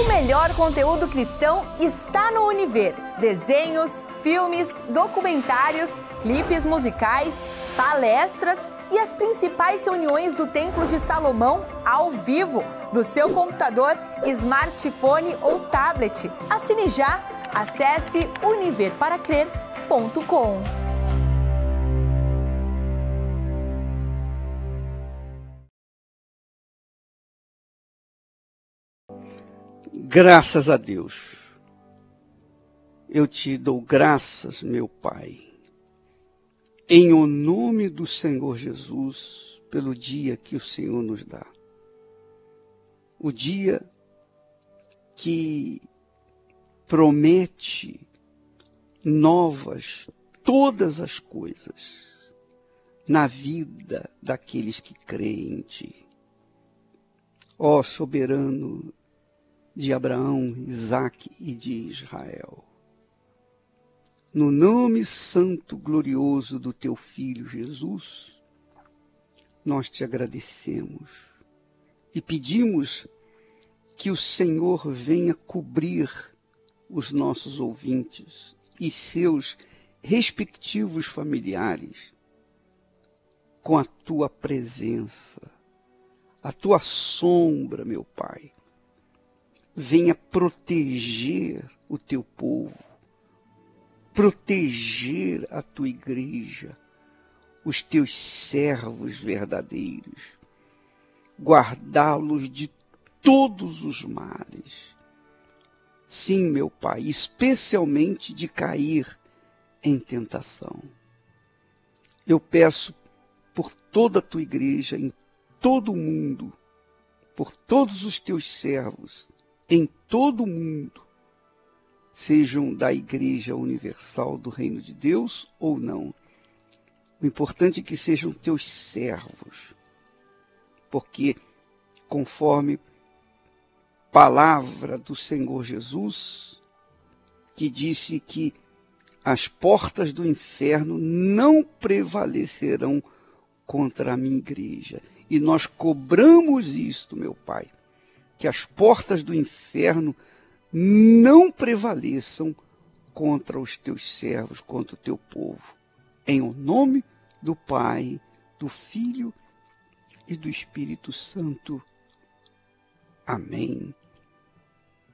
O melhor conteúdo cristão está no Univer. Desenhos, filmes, documentários, clipes musicais, palestras e as principais reuniões do Templo de Salomão ao vivo, do seu computador, smartphone ou tablet. Assine já, acesse univerparacrer.com. Graças a Deus. Eu te dou graças, meu Pai, em o nome do Senhor Jesus, pelo dia que o Senhor nos dá. O dia que promete novas todas as coisas na vida daqueles que creem em Ti. Ó oh, soberano de Abraão, Isaque e de Israel. No nome santo glorioso do teu filho Jesus, nós te agradecemos e pedimos que o Senhor venha cobrir os nossos ouvintes e seus respectivos familiares com a tua presença, a tua sombra, meu Pai, venha proteger o teu povo, proteger a tua igreja, os teus servos verdadeiros, guardá-los de todos os males. Sim, meu Pai, especialmente de cair em tentação. Eu peço por toda a tua igreja, em todo o mundo, por todos os teus servos, em todo o mundo, sejam da Igreja Universal do Reino de Deus ou não. O importante é que sejam teus servos, porque conforme palavra do Senhor Jesus, que disse que as portas do inferno não prevalecerão contra a minha igreja. E nós cobramos isto, meu Pai que as portas do inferno não prevaleçam contra os teus servos, contra o teu povo. Em o nome do Pai, do Filho e do Espírito Santo. Amém.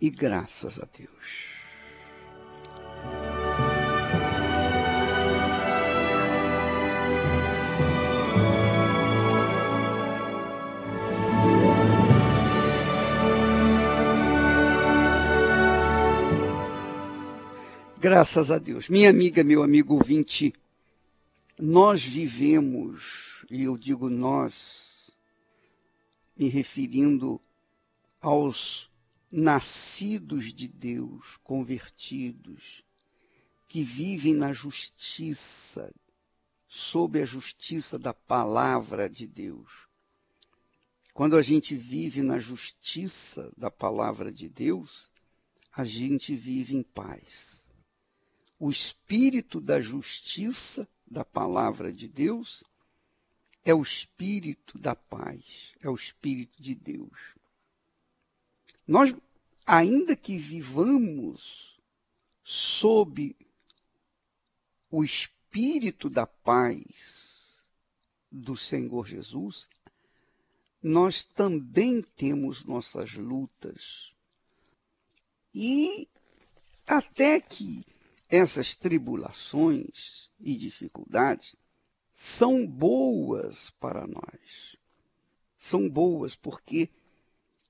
E graças a Deus. Graças a Deus. Minha amiga, meu amigo ouvinte, nós vivemos, e eu digo nós, me referindo aos nascidos de Deus, convertidos, que vivem na justiça, sob a justiça da palavra de Deus. Quando a gente vive na justiça da palavra de Deus, a gente vive em paz o espírito da justiça da palavra de Deus é o espírito da paz, é o espírito de Deus. Nós, ainda que vivamos sob o espírito da paz do Senhor Jesus, nós também temos nossas lutas. E até que essas tribulações e dificuldades são boas para nós. São boas porque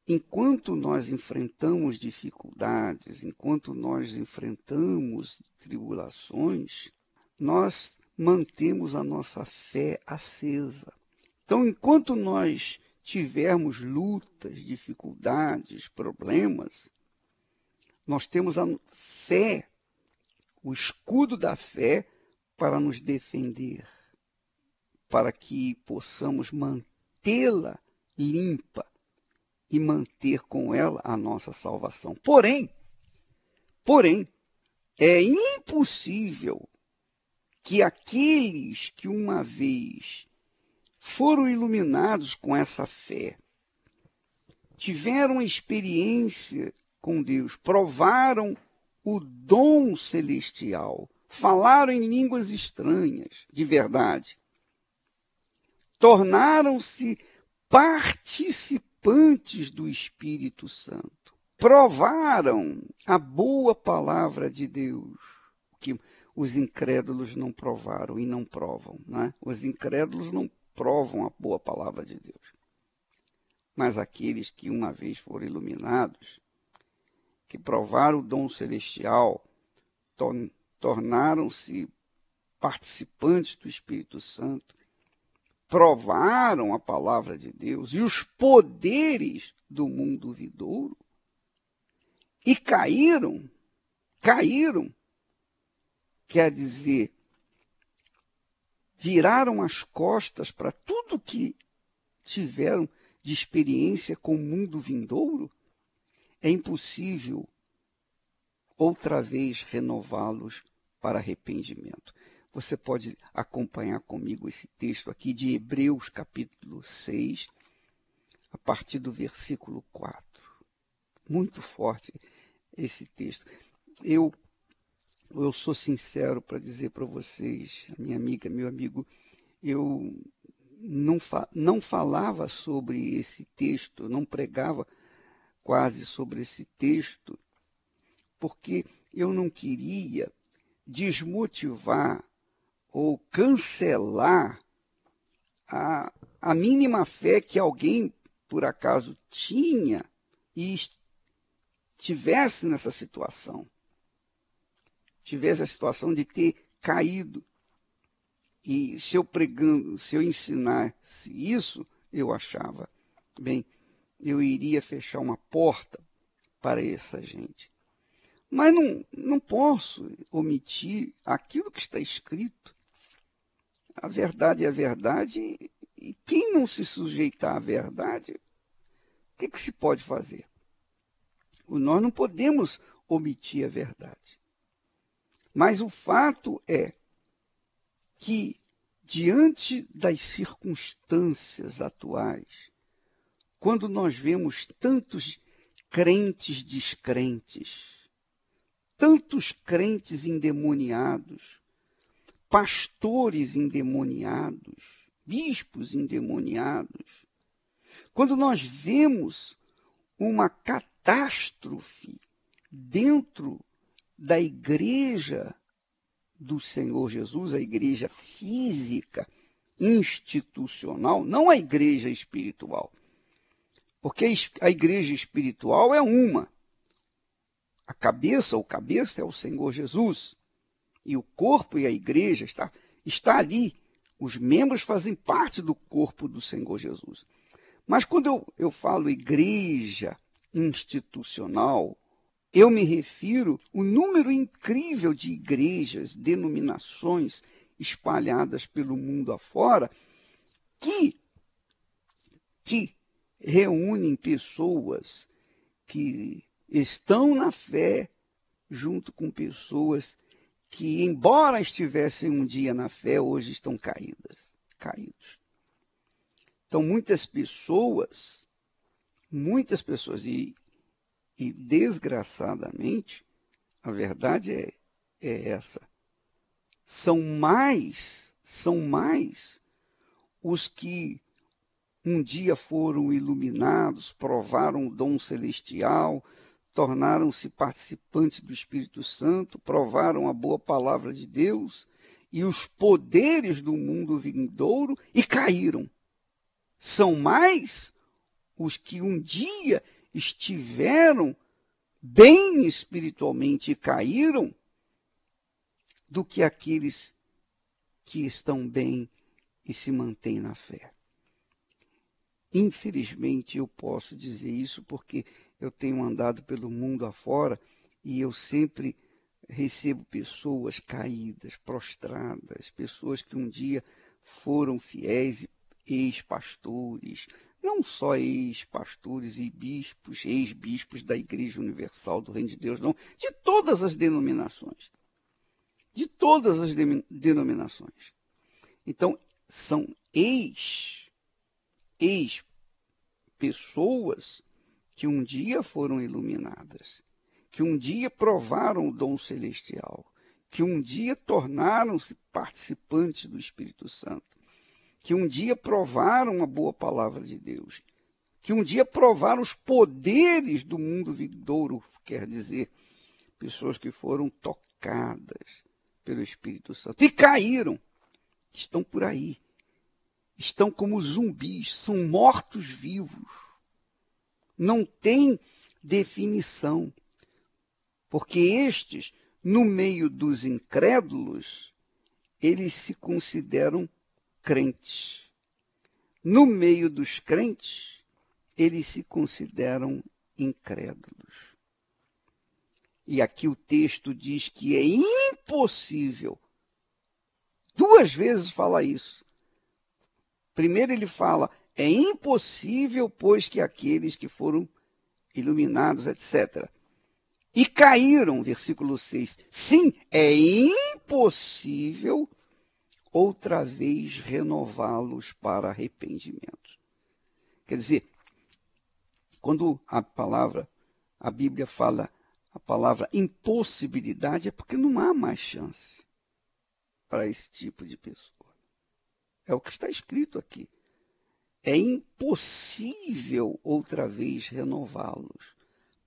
enquanto nós enfrentamos dificuldades, enquanto nós enfrentamos tribulações, nós mantemos a nossa fé acesa. Então, enquanto nós tivermos lutas, dificuldades, problemas, nós temos a fé o escudo da fé para nos defender, para que possamos mantê-la limpa e manter com ela a nossa salvação. Porém, porém, é impossível que aqueles que uma vez foram iluminados com essa fé, tiveram experiência com Deus, provaram o dom celestial, falaram em línguas estranhas, de verdade. Tornaram-se participantes do Espírito Santo. Provaram a boa palavra de Deus, que os incrédulos não provaram e não provam. Né? Os incrédulos não provam a boa palavra de Deus. Mas aqueles que uma vez foram iluminados, que provaram o dom celestial tornaram-se participantes do Espírito Santo, provaram a palavra de Deus e os poderes do mundo vidouro e caíram, caíram, quer dizer, viraram as costas para tudo que tiveram de experiência com o mundo vindouro é impossível outra vez renová-los para arrependimento. Você pode acompanhar comigo esse texto aqui de Hebreus, capítulo 6, a partir do versículo 4. Muito forte esse texto. Eu eu sou sincero para dizer para vocês, minha amiga, meu amigo, eu não, fa não falava sobre esse texto, não pregava quase sobre esse texto, porque eu não queria desmotivar ou cancelar a, a mínima fé que alguém, por acaso, tinha e tivesse nessa situação. Tivesse a situação de ter caído. E se eu pregando, se eu ensinasse isso, eu achava, bem, eu iria fechar uma porta para essa gente. Mas não, não posso omitir aquilo que está escrito. A verdade é a verdade, e quem não se sujeitar à verdade, o que, que se pode fazer? Nós não podemos omitir a verdade. Mas o fato é que, diante das circunstâncias atuais, quando nós vemos tantos crentes descrentes, tantos crentes endemoniados, pastores endemoniados, bispos endemoniados, quando nós vemos uma catástrofe dentro da igreja do Senhor Jesus, a igreja física, institucional, não a igreja espiritual. Porque a igreja espiritual é uma. A cabeça, ou cabeça, é o Senhor Jesus. E o corpo e a igreja está, está ali. Os membros fazem parte do corpo do Senhor Jesus. Mas quando eu, eu falo igreja institucional, eu me refiro o número incrível de igrejas, denominações espalhadas pelo mundo afora que, que reúnem pessoas que estão na fé junto com pessoas que, embora estivessem um dia na fé, hoje estão caídas, caídos. Então, muitas pessoas, muitas pessoas, e, e desgraçadamente, a verdade é, é essa, são mais, são mais os que um dia foram iluminados, provaram o dom celestial, tornaram-se participantes do Espírito Santo, provaram a boa palavra de Deus e os poderes do mundo vindouro e caíram. São mais os que um dia estiveram bem espiritualmente e caíram do que aqueles que estão bem e se mantêm na fé. Infelizmente, eu posso dizer isso porque eu tenho andado pelo mundo afora e eu sempre recebo pessoas caídas, prostradas, pessoas que um dia foram fiéis ex-pastores, não só ex-pastores e bispos, ex-bispos da Igreja Universal do Reino de Deus, não, de todas as denominações. De todas as de denominações. Então, são ex, ex pessoas que um dia foram iluminadas, que um dia provaram o dom celestial, que um dia tornaram-se participantes do Espírito Santo, que um dia provaram a boa palavra de Deus, que um dia provaram os poderes do mundo vindouro, quer dizer, pessoas que foram tocadas pelo Espírito Santo e caíram, estão por aí estão como zumbis, são mortos vivos. Não tem definição. Porque estes, no meio dos incrédulos, eles se consideram crentes. No meio dos crentes, eles se consideram incrédulos. E aqui o texto diz que é impossível. Duas vezes fala isso. Primeiro ele fala, é impossível, pois, que aqueles que foram iluminados, etc. E caíram, versículo 6. Sim, é impossível outra vez renová-los para arrependimento. Quer dizer, quando a palavra, a Bíblia fala a palavra impossibilidade, é porque não há mais chance para esse tipo de pessoa. É o que está escrito aqui. É impossível outra vez renová-los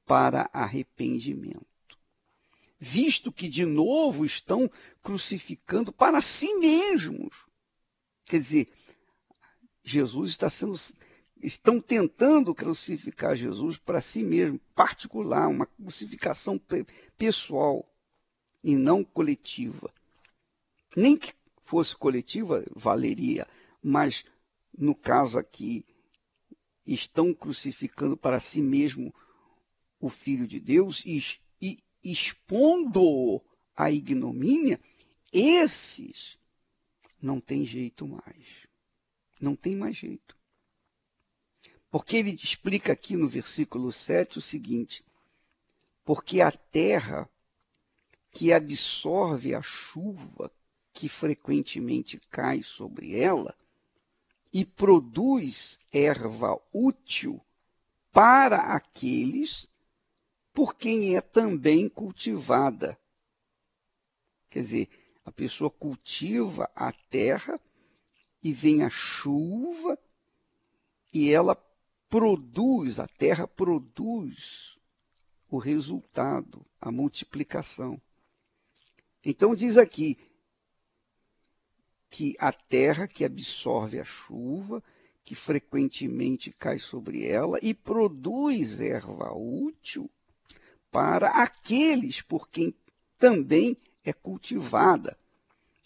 para arrependimento, visto que de novo estão crucificando para si mesmos. Quer dizer, Jesus está sendo estão tentando crucificar Jesus para si mesmo, particular, uma crucificação pessoal e não coletiva. Nem que fosse coletiva, valeria. Mas, no caso aqui, estão crucificando para si mesmo o Filho de Deus e, e expondo a ignomínia, esses não tem jeito mais. Não tem mais jeito. Porque ele explica aqui no versículo 7 o seguinte: Porque a terra que absorve a chuva que frequentemente cai sobre ela e produz erva útil para aqueles por quem é também cultivada. Quer dizer, a pessoa cultiva a terra e vem a chuva e ela produz, a terra produz o resultado, a multiplicação. Então diz aqui: que a terra que absorve a chuva, que frequentemente cai sobre ela e produz erva útil para aqueles por quem também é cultivada.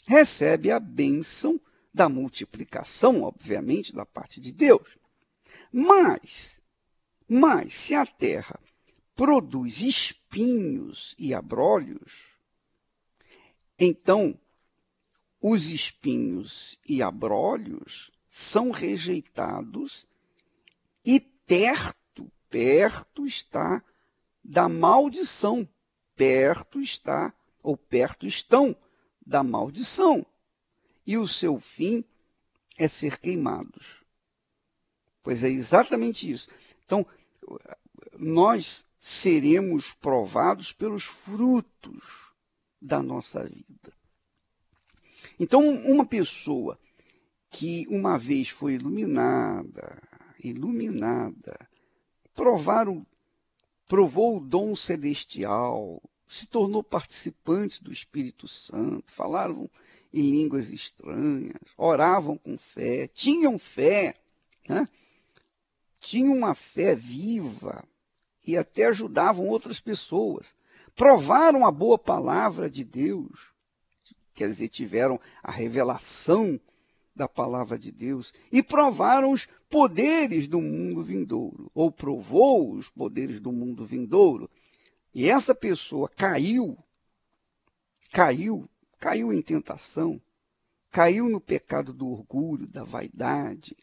Recebe a bênção da multiplicação, obviamente, da parte de Deus. Mas, mas se a terra produz espinhos e abrolhos, então os espinhos e abrolhos são rejeitados e perto, perto está da maldição. Perto está, ou perto estão da maldição. E o seu fim é ser queimados. Pois é exatamente isso. Então, nós seremos provados pelos frutos da nossa vida. Então, uma pessoa que uma vez foi iluminada, iluminada, provaram, provou o dom celestial, se tornou participante do Espírito Santo, falavam em línguas estranhas, oravam com fé, tinham fé, né? tinham uma fé viva e até ajudavam outras pessoas, provaram a boa palavra de Deus, quer dizer, tiveram a revelação da palavra de Deus e provaram os poderes do mundo vindouro, ou provou os poderes do mundo vindouro. E essa pessoa caiu, caiu, caiu em tentação, caiu no pecado do orgulho, da vaidade,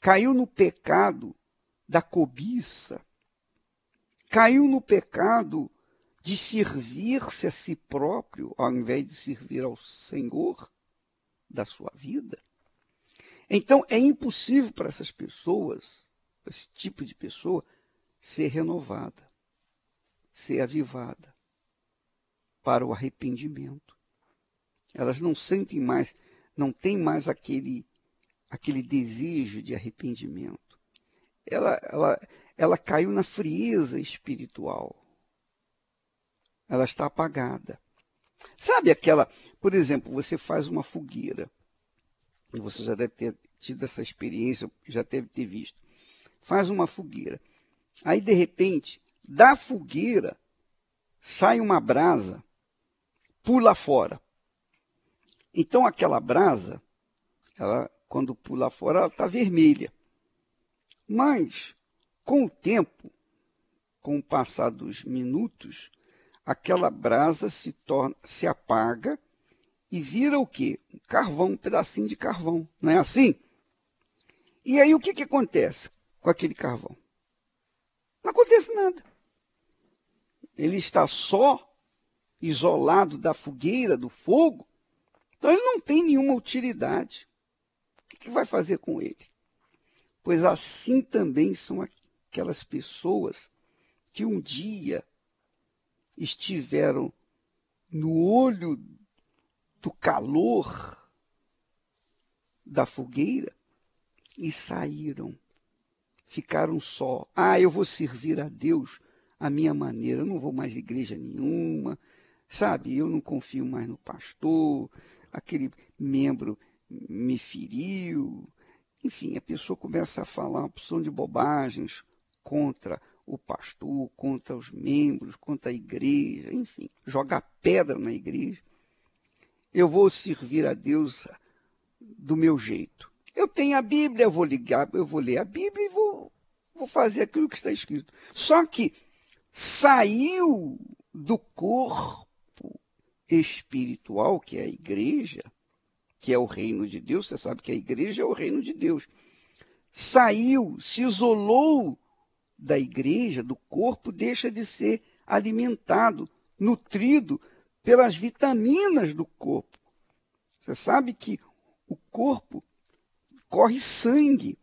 caiu no pecado da cobiça, caiu no pecado de servir-se a si próprio ao invés de servir ao Senhor da sua vida. Então é impossível para essas pessoas, esse tipo de pessoa, ser renovada, ser avivada para o arrependimento. Elas não sentem mais, não têm mais aquele aquele desejo de arrependimento. Ela, ela, ela caiu na frieza espiritual ela está apagada. Sabe aquela, por exemplo, você faz uma fogueira, e você já deve ter tido essa experiência, já deve ter visto. Faz uma fogueira. Aí, de repente, da fogueira sai uma brasa, pula fora. Então, aquela brasa, ela, quando pula fora, ela está vermelha. Mas, com o tempo, com o passar dos minutos, aquela brasa se torna, se apaga e vira o quê? Um carvão, um pedacinho de carvão, não é assim? E aí o que, que acontece com aquele carvão? Não acontece nada. Ele está só isolado da fogueira, do fogo, então ele não tem nenhuma utilidade. O que, que vai fazer com ele? Pois assim também são aquelas pessoas que um dia estiveram no olho do calor da fogueira e saíram. Ficaram só. Ah, eu vou servir a Deus à minha maneira, eu não vou mais igreja nenhuma, sabe? Eu não confio mais no pastor, aquele membro me feriu. Enfim, a pessoa começa a falar uma opção de bobagens contra o pastor, contra os membros, contra a igreja, enfim, jogar pedra na igreja. Eu vou servir a Deus do meu jeito. Eu tenho a Bíblia, eu vou ligar, eu vou ler a Bíblia e vou, vou fazer aquilo que está escrito. Só que saiu do corpo espiritual, que é a igreja, que é o reino de Deus, você sabe que a igreja é o reino de Deus. Saiu, se isolou da igreja, do corpo, deixa de ser alimentado, nutrido pelas vitaminas do corpo. Você sabe que o corpo corre sangue,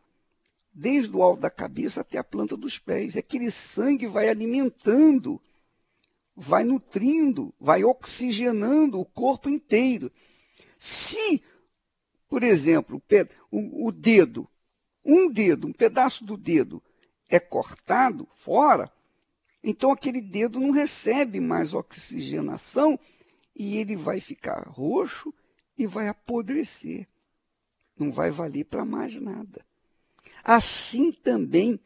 desde o alto da cabeça até a planta dos pés. aquele sangue vai alimentando, vai nutrindo, vai oxigenando o corpo inteiro. Se, por exemplo, o dedo, um dedo, um pedaço do dedo, é cortado fora, então aquele dedo não recebe mais oxigenação e ele vai ficar roxo e vai apodrecer. Não vai valer para mais nada. Assim também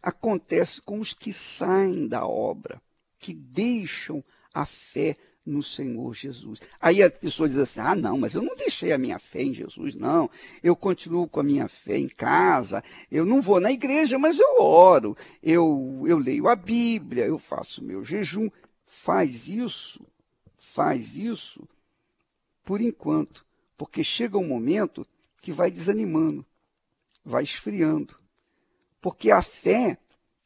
acontece com os que saem da obra, que deixam a fé no Senhor Jesus. Aí a pessoa diz assim: ah, não, mas eu não deixei a minha fé em Jesus, não. Eu continuo com a minha fé em casa, eu não vou na igreja, mas eu oro, eu, eu leio a Bíblia, eu faço meu jejum. Faz isso, faz isso por enquanto, porque chega um momento que vai desanimando, vai esfriando. Porque a fé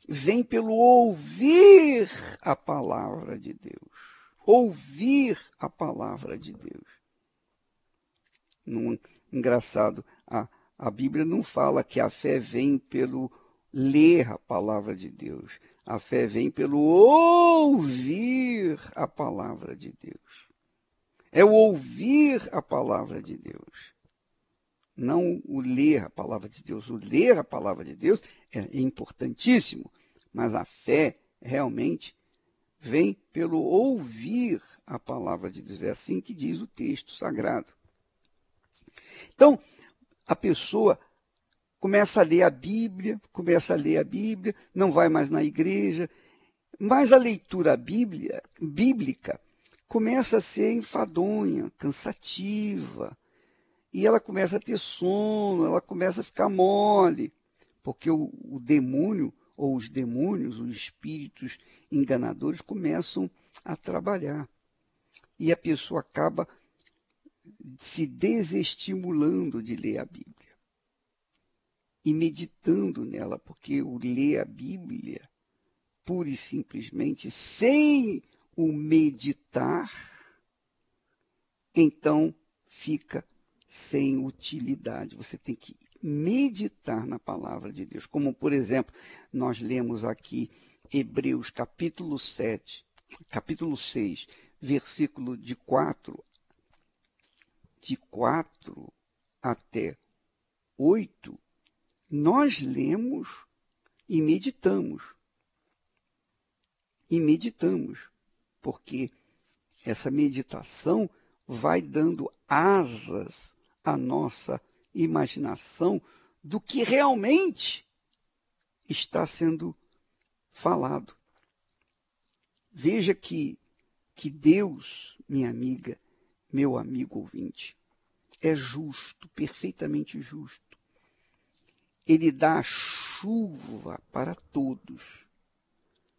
vem pelo ouvir a palavra de Deus ouvir a palavra de Deus. engraçado, a, a Bíblia não fala que a fé vem pelo ler a palavra de Deus. A fé vem pelo ouvir a palavra de Deus. É o ouvir a palavra de Deus. Não o ler a palavra de Deus. O ler a palavra de Deus é, é importantíssimo, mas a fé realmente vem pelo ouvir a palavra de Deus. É assim que diz o texto sagrado. Então, a pessoa começa a ler a Bíblia, começa a ler a Bíblia, não vai mais na igreja, mas a leitura bíblia, bíblica começa a ser enfadonha, cansativa, e ela começa a ter sono, ela começa a ficar mole, porque o, o demônio ou os demônios, os espíritos enganadores começam a trabalhar. E a pessoa acaba se desestimulando de ler a Bíblia e meditando nela, porque o ler a Bíblia, pura e simplesmente, sem o meditar, então fica sem utilidade. Você tem que meditar na palavra de Deus. Como, por exemplo, nós lemos aqui Hebreus capítulo 7, capítulo 6, versículo de 4, de 4 até 8, nós lemos e meditamos. E meditamos, porque essa meditação vai dando asas à nossa imaginação do que realmente está sendo falado. Veja que, que Deus, minha amiga, meu amigo ouvinte, é justo, perfeitamente justo. Ele dá chuva para todos,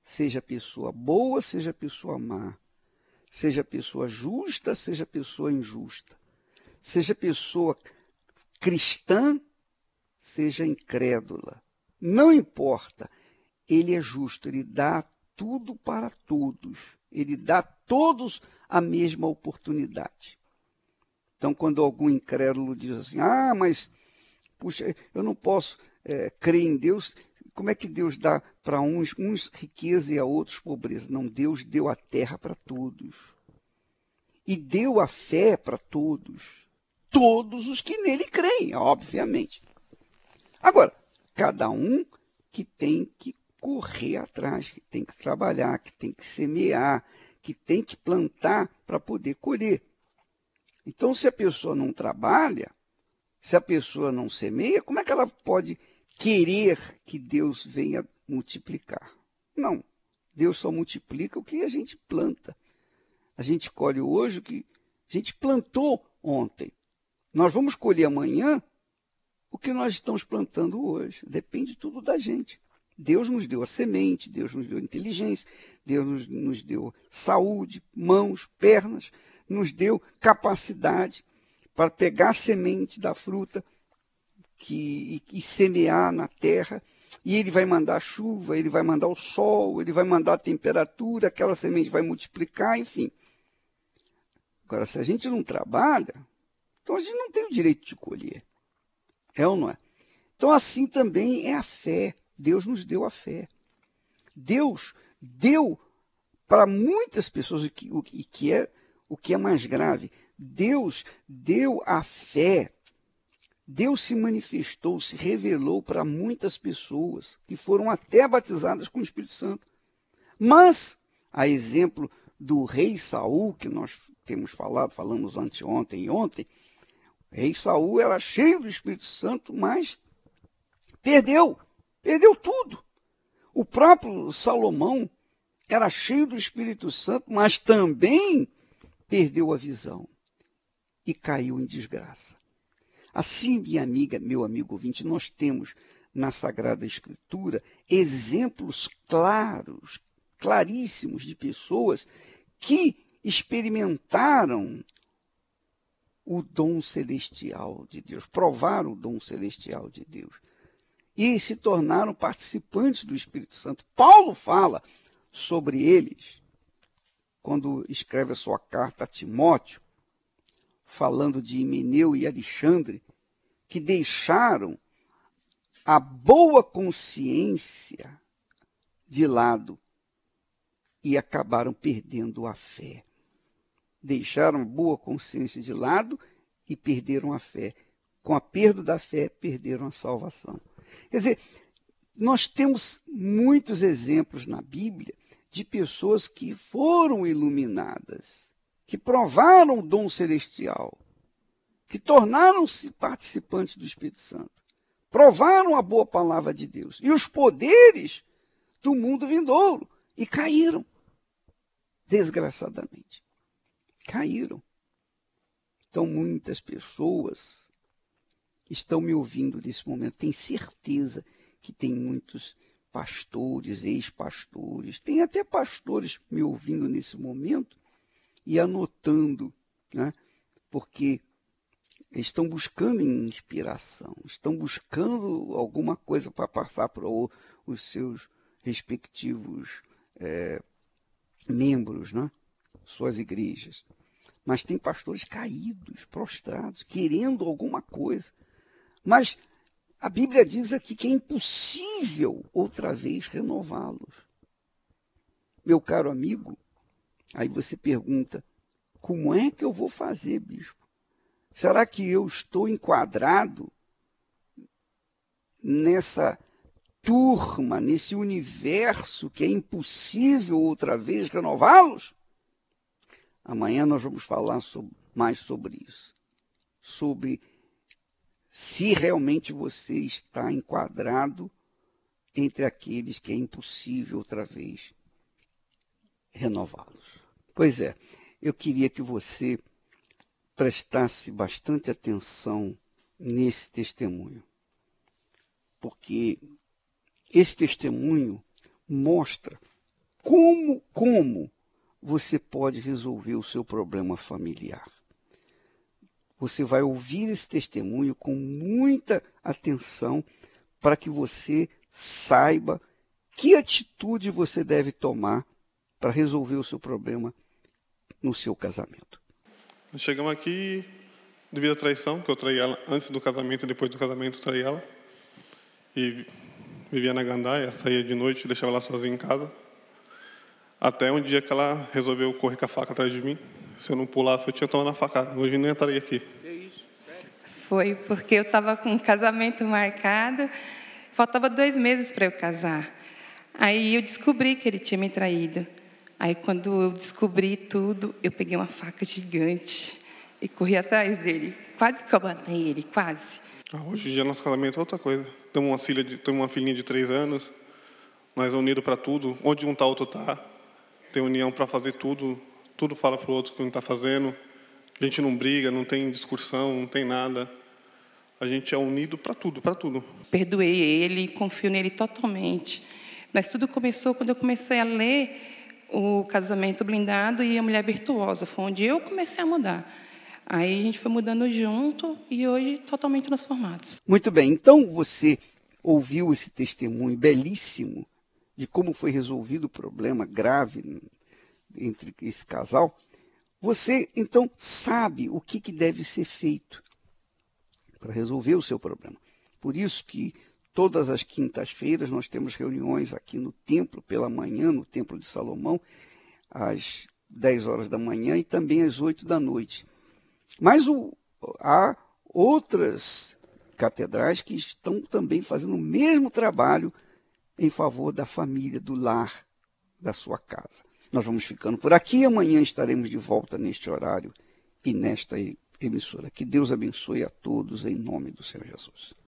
seja pessoa boa, seja pessoa má, seja pessoa justa, seja pessoa injusta, seja pessoa cristã, seja incrédula. Não importa. Ele é justo, ele dá tudo para todos. Ele dá a todos a mesma oportunidade. Então, quando algum incrédulo diz assim: Ah, mas, puxa, eu não posso é, crer em Deus, como é que Deus dá para uns, uns riqueza e a outros pobreza? Não, Deus deu a terra para todos. E deu a fé para todos todos os que nele creem, obviamente. Agora, cada um que tem que correr atrás, que tem que trabalhar, que tem que semear, que tem que plantar para poder colher. Então, se a pessoa não trabalha, se a pessoa não semeia, como é que ela pode querer que Deus venha multiplicar? Não. Deus só multiplica o que a gente planta. A gente colhe hoje o que a gente plantou ontem. Nós vamos colher amanhã o que nós estamos plantando hoje. Depende tudo da gente. Deus nos deu a semente, Deus nos deu inteligência, Deus nos, nos deu saúde, mãos, pernas, nos deu capacidade para pegar a semente da fruta que, e, e semear na terra. E ele vai mandar a chuva, ele vai mandar o sol, ele vai mandar a temperatura, aquela semente vai multiplicar, enfim. Agora, se a gente não trabalha, então a gente não tem o direito de colher. É ou não é? Então assim também é a fé. Deus nos deu a fé. Deus deu para muitas pessoas, e que, o, e que é o que é mais grave, Deus deu a fé. Deus se manifestou, se revelou para muitas pessoas que foram até batizadas com o Espírito Santo. Mas, a exemplo do rei Saul, que nós temos falado, falamos anteontem e ontem, rei Saul era cheio do Espírito Santo, mas perdeu, perdeu tudo. O próprio Salomão era cheio do Espírito Santo, mas também perdeu a visão e caiu em desgraça. Assim, minha amiga, meu amigo ouvinte, nós temos na Sagrada Escritura exemplos claros, claríssimos de pessoas que experimentaram o dom celestial de Deus, provaram o dom celestial de Deus e se tornaram participantes do Espírito Santo. Paulo fala sobre eles quando escreve a sua carta a Timóteo, falando de Himeneu e Alexandre, que deixaram a boa consciência de lado e acabaram perdendo a fé deixaram boa consciência de lado e perderam a fé. Com a perda da fé, perderam a salvação. Quer dizer, nós temos muitos exemplos na Bíblia de pessoas que foram iluminadas, que provaram o dom celestial, que tornaram-se participantes do Espírito Santo, provaram a boa palavra de Deus e os poderes do mundo vindouro e caíram, desgraçadamente caíram. Então, muitas pessoas estão me ouvindo nesse momento tem certeza que tem muitos pastores, ex-pastores, tem até pastores me ouvindo nesse momento e anotando, né? porque estão buscando inspiração, estão buscando alguma coisa para passar para os seus respectivos é, membros, né? suas igrejas. Mas tem pastores caídos, prostrados, querendo alguma coisa. Mas a Bíblia diz aqui que é impossível outra vez renová-los. Meu caro amigo, aí você pergunta: como é que eu vou fazer, bispo? Será que eu estou enquadrado nessa turma, nesse universo que é impossível outra vez renová-los? Amanhã nós vamos falar sobre, mais sobre isso. Sobre se realmente você está enquadrado entre aqueles que é impossível outra vez renová-los. Pois é, eu queria que você prestasse bastante atenção nesse testemunho, porque esse testemunho mostra como, como você pode resolver o seu problema familiar. Você vai ouvir esse testemunho com muita atenção para que você saiba que atitude você deve tomar para resolver o seu problema no seu casamento. chegamos aqui devido à traição, que eu traí ela antes do casamento e depois do casamento eu traí ela. E vivia na gandaia, saía de noite, deixava ela sozinha em casa. Até um dia que ela resolveu correr com a faca atrás de mim. Se eu não pulasse, eu tinha tomado a facada. Hoje nem estaria aqui. Que isso? Sério? Foi, porque eu estava com um casamento marcado. Faltava dois meses para eu casar. Aí eu descobri que ele tinha me traído. Aí, quando eu descobri tudo, eu peguei uma faca gigante e corri atrás dele. Quase que eu matei ele, quase. Ah, hoje em dia, nosso casamento é outra coisa. Temos uma filha de, temos uma filhinha de três anos, nós é unidos para tudo. Onde um está, outro está tem união para fazer tudo, tudo fala para o outro que não está fazendo, a gente não briga, não tem discussão, não tem nada. A gente é unido para tudo, para tudo. Perdoei ele, confio nele totalmente. Mas tudo começou quando eu comecei a ler o Casamento Blindado e a Mulher Virtuosa. Foi onde eu comecei a mudar. Aí a gente foi mudando junto e hoje totalmente transformados. Muito bem, então você ouviu esse testemunho belíssimo de como foi resolvido o problema grave entre esse casal, você então sabe o que, que deve ser feito para resolver o seu problema. Por isso que todas as quintas-feiras nós temos reuniões aqui no templo pela manhã, no templo de Salomão, às 10 horas da manhã e também às 8 da noite. Mas o, há outras catedrais que estão também fazendo o mesmo trabalho em favor da família, do lar, da sua casa. Nós vamos ficando por aqui. Amanhã estaremos de volta neste horário e nesta emissora. Que Deus abençoe a todos em nome do Senhor Jesus.